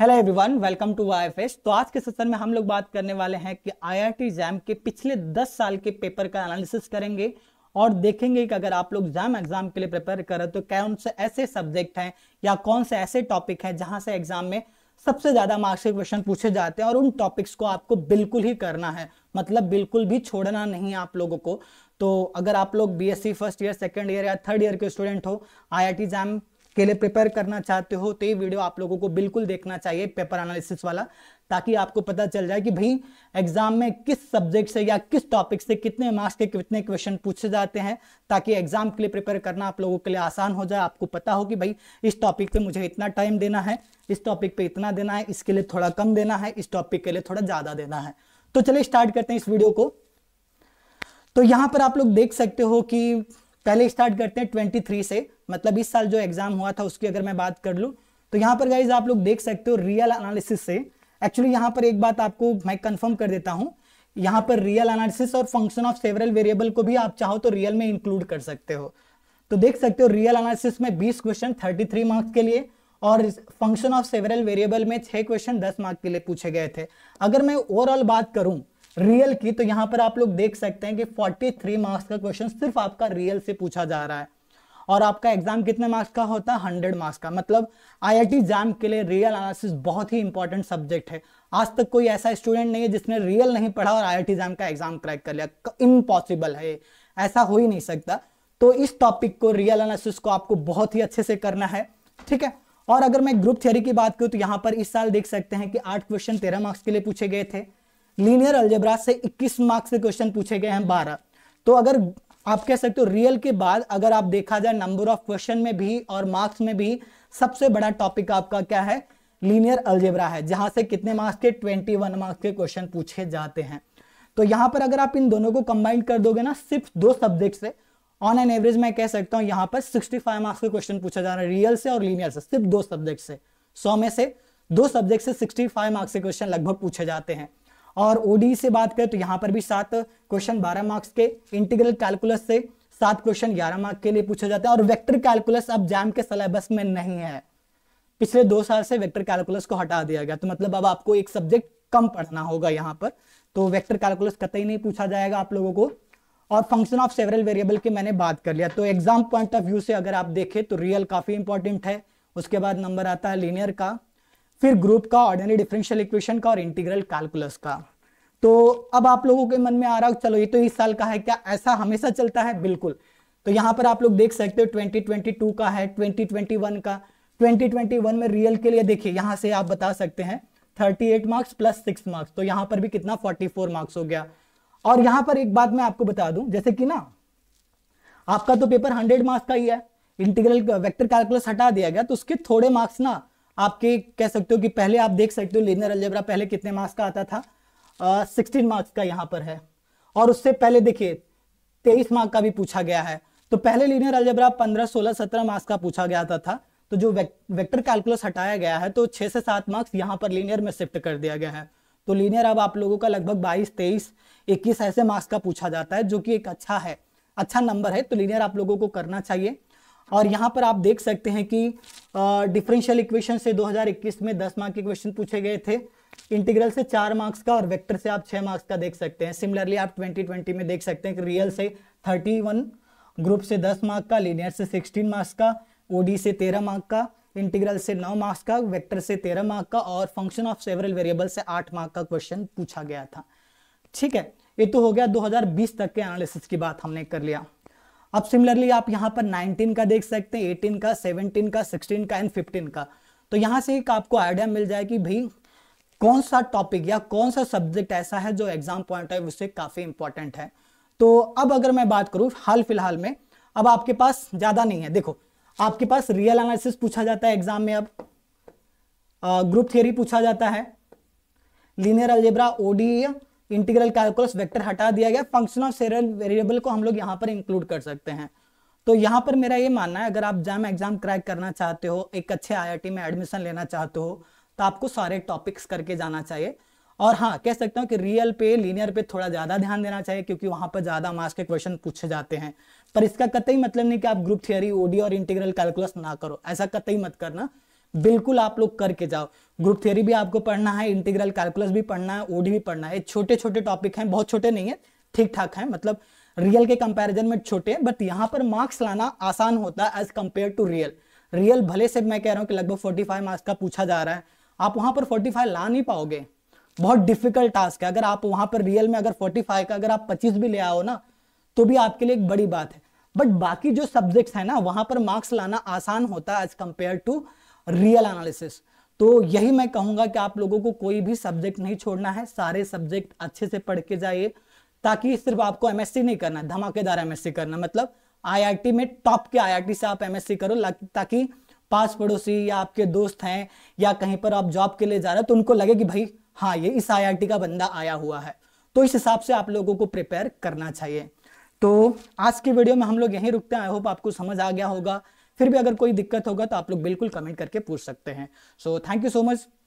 hello everyone welcome to Y तो आज के सेशन में हम लोग बात करने वाले हैं कि आईआईटी जैम के पिछले 10 साल के पेपर का एनालिसिस करेंगे और देखेंगे कि अगर आप लोग जैम एग्जाम के लिए प्रिपेयर कर रहे हो तो कौन से ऐसे सब्जेक्ट हैं या कौन से ऐसे टॉपिक हैं जहां से एग्जाम में सबसे ज्यादा मार्क्स के क्वेश्चन पूछे जाते हैं और उन टॉपिक्स को आपको बिल्कुल ही करना है मतलब बिल्कुल भी छोड़ना नहीं है आप लोगों को तो अगर आप लोग BSc first year second year या थर्ड ईयर के स्टूडेंट हो आईआईटी जैम के लिए प्रिपेयर करना चाहते हो तो ये वीडियो आप लोगों को बिल्कुल देखना चाहिए पेपर एनालिसिस वाला ताकि आपको पता चल जाए कि भाई एग्जाम में किस सब्जेक्ट से या किस टॉपिक से कितने मार्क्स के कितने क्वेश्चन पूछे जाते हैं ताकि एग्जाम के लिए प्रिपेयर करना आप लोगों के लिए आसान हो जाए आपको पता हो कि भाई इस टॉपिक पे मुझे इतना टाइम देना है इस टॉपिक पे इतना देना है इसके लिए थोड़ा कम देना है इस टॉपिक के लिए थोड़ा ज़्यादा देना है तो चलिए स्टार्ट करते हैं इस वीडियो को तो यहां पर आप लोग देख सकते हो कि पहले स्टार्ट करते हैं 23 से मतलब इस साल जो एग्जाम हुआ था उसकी अगर मैं बात कर लूँ तो यहाँ पर गाइज आप लोग देख सकते हो रियल एनालिसिस से एक्चुअली यहाँ पर एक बात आपको मैं कन्फर्म कर देता हूँ यहाँ पर रियल एनालिसिस और फंक्शन ऑफ सेवरल वेरिएबल को भी आप चाहो तो रियल में इंक्लूड कर सकते हो तो देख सकते हो रियल एनालिसिस में 20 क्वेश्चन 33 मार्क्स के लिए और फंक्शन ऑफ सेवरल वेरिएबल में 6 क्वेश्चन 10 मार्क्स के लिए पूछे गए थे अगर मैं ओवरऑल बात करूं रियल की तो यहां पर आप लोग देख सकते हैं कि 43 मार्क्स का क्वेश्चन सिर्फ आपका रियल से पूछा जा रहा है और आपका एग्जाम कितने मार्क्स का होता है हंड्रेड मार्क्स का मतलब आईआईटी एग्जाम के लिए रियल एनालिसिस बहुत ही इंपॉर्टेंट सब्जेक्ट है आज तक कोई ऐसा स्टूडेंट नहीं है जिसने रियल नहीं पढ़ा और आई एग्जाम का एग्जाम क्रैक कर लिया इम्पॉसिबल है ऐसा हो ही नहीं सकता तो इस टॉपिक को रियल एनालिसिस को आपको बहुत ही अच्छे से करना है ठीक है और अगर मैं ग्रुप थियरी की बात करूं तो यहां पर इस साल देख सकते हैं कि आठ क्वेश्चन तेरह मार्क्स के लिए पूछे गए थे लीनियर अल्जेब्रा से 21 मार्क्स के क्वेश्चन पूछे गए हैं 12 तो अगर आप कह सकते हो रियल के बाद अगर आप देखा जाए नंबर ऑफ क्वेश्चन में भी और मार्क्स में भी सबसे बड़ा टॉपिक आपका क्या है लीनियर अल्जेब्रा है जहां से कितने मार्क्स के ट्वेंटी मार्क्स के क्वेश्चन पूछे जाते हैं तो यहां पर अगर आप इन दोनों को कंबाइन कर दोगे ना सिर्फ दो सब्जेक्ट से ऑन एन एवरेज मैं कह सकता हूं यहां पर 65 मार्क्स के क्वेश्चन पूछा जा रहा है रियल से और लीनियर से सिर्फ दो सब्जेक्ट से सौ में से दो सब्जेक्ट से 65 मार्क्स के क्वेश्चन लगभग पूछे जाते हैं और ओडी e से बात करें तो यहाँ पर भी सात क्वेश्चन बारह मार्क्स के इंटीग्रल कैलकुलस से सात क्वेश्चन ग्यारह मार्क्स के लिए पूछे जाते हैं और वेक्टर कैलकुलस अब जैम के सिलेबस में नहीं है पिछले दो साल से वेक्टर कैलकुलस को हटा दिया गया तो मतलब अब आपको एक सब्जेक्ट कम पढ़ना होगा यहाँ पर तो वेक्टर कैलकुलस कतई नहीं पूछा जाएगा आप लोगों को और फंक्शन ऑफ सेवरल वेरिएबल की मैंने बात कर लिया तो एग्जाम पॉइंट ऑफ व्यू से अगर आप देखें तो रियल काफ़ी इंपॉर्टेंट है उसके बाद नंबर आता है लीनियर का फिर ग्रुप का ऑर्डिनरी डिफरेंशियल इक्वेशन का और इंटीग्रल कैलकुलस का तो अब आप लोगों के मन में आ रहा हो चलो ये तो इस साल का है क्या ऐसा हमेशा चलता है बिल्कुल तो यहाँ पर आप लोग देख सकते हो 2022 का है 2021 का 2021 में रियल के लिए देखिए यहां से आप बता सकते हैं 38 मार्क्स प्लस सिक्स मार्क्स तो यहां पर भी कितना 44 मार्क्स हो गया और यहां पर एक बात मैं आपको बता दूं जैसे कि ना आपका तो पेपर 100 मार्क्स का ही है इंटीग्रल वेक्टर कैलकुलस हटा दिया गया तो उसके थोड़े मार्क्स ना आपके कह सकते हो कि पहले आप देख सकते हो लीनियर अलजेबरा पहले कितने मार्क्स का आता था सिक्सटीन मार्क्स का यहाँ पर है और उससे पहले देखिए तेईस मार्क्स का भी पूछा गया है तो पहले लीनियर अलजेबरा पंद्रह सोलह सत्रह मार्क्स का पूछा गया था, था तो जो वेक्टर कैलकुलस हटाया गया है तो छह से सात मार्क्स यहाँ पर लीनियर में शिफ्ट कर दिया गया है तो लीनियर अब आप लोगों का लगभग बाईस तेईस इक्कीस ऐसे मार्क्स का पूछा जाता है जो कि एक अच्छा है अच्छा नंबर है तो लीनियर आप लोगों को करना चाहिए और यहाँ पर आप देख सकते हैं कि डिफरेंशियल इक्वेशन से 2021 में 10 मार्क के क्वेश्चन पूछे गए थे इंटीग्रल से चार मार्क्स का और वेक्टर से आप छः मार्क्स का देख सकते हैं सिमिलरली आप 2020 में देख सकते हैं कि रियल से 31 ग्रुप से 10 मार्क का लीनियर से 16 मार्क्स का ओडी से 13 मार्क का इंटीग्रल से 9 मार्क्स का वैक्टर से तेरह मार्क का और फंक्शन ऑफ सेवरल वेरिएबल से आठ मार्क का क्वेश्चन पूछा गया था ठीक है ये तो हो गया दो तक के एनालिसिस की बात हमने कर लिया अब सिमिलरली आप यहाँ पर 19 का देख सकते हैं 18 का 17 का 16 का एंड 15 का तो यहाँ से एक आपको आइडिया मिल जाए कि भाई कौन सा टॉपिक या कौन सा सब्जेक्ट ऐसा है जो एग्जाम पॉइंट ऑफ उससे काफ़ी इंपॉर्टेंट है तो अब अगर मैं बात करूं हाल फिलहाल में अब आपके पास ज़्यादा नहीं है देखो आपके पास रियल एनालिसिस पूछा जाता है एग्जाम में अब ग्रुप थियरी पूछा जाता है linear algebra ODE integral calculus vector हटा दिया गया फंक्शन ऑफ सेरल वेरिएबल को हम लोग यहाँ पर इंक्लूड कर सकते हैं तो यहाँ पर मेरा ये मानना है अगर आप जैम एग्जाम क्रैक करना चाहते हो एक अच्छे आई में एडमिशन लेना चाहते हो तो आपको सारे टॉपिक्स करके जाना चाहिए और हाँ कह सकता हूँ कि रियल पे लीनियर पे थोड़ा ज़्यादा ध्यान देना चाहिए क्योंकि वहां पर ज़्यादा मार्क्स के क्वेश्चन पूछे जाते हैं पर इसका कतई मतलब नहीं कि आप ग्रुप थियोरी ओडी और इंटीग्रल कैलकुलस ना करो ऐसा कतई मत करना बिल्कुल आप लोग करके जाओ ग्रुप थियोरी भी आपको पढ़ना है इंटीग्रल कैलकुलस भी पढ़ना है ओडी भी पढ़ना है छोटे छोटे टॉपिक हैं बहुत छोटे नहीं है ठीक ठाक है मतलब रियल के कंपैरिजन में छोटे हैं बट यहाँ पर मार्क्स लाना आसान होता है as compared to real real भले से मैं कह रहा हूँ कि लगभग फोर्टी मार्क्स का पूछा जा रहा है आप वहाँ पर फोर्टी ला नहीं पाओगे बहुत डिफिकल्ट टास्क है अगर आप वहाँ पर रियल में अगर फोर्टी का अगर आप पच्चीस भी ले आओ ना तो भी आपके लिए एक बड़ी बात है बट बाकी जो सब्जेक्ट्स है ना वहां पर मार्क्स लाना आसान होता है as compared to real analysis तो यही मैं कहूंगा कि आप लोगों को कोई भी सब्जेक्ट नहीं छोड़ना है सारे सब्जेक्ट अच्छे से पढ़ के जाइए ताकि सिर्फ आपको एमएससी नहीं करना धमाकेदार एमएससी करना मतलब आईआईटी में टॉप के आईआईटी से आप एमएससी करो ताकि पास पड़ोसी या आपके दोस्त हैं या कहीं पर आप जॉब के लिए जा रहे हो तो उनको लगे कि भाई हाँ ये इस आईआईटी का बंदा आया हुआ है तो इस हिसाब से आप लोगों को प्रिपेयर करना चाहिए तो आज की वीडियो में हम लोग यहीं रुकते हैं आई होप आपको समझ आ गया होगा फिर भी अगर कोई दिक्कत होगा तो आप लोग बिल्कुल कमेंट करके पूछ सकते हैं so thank you so much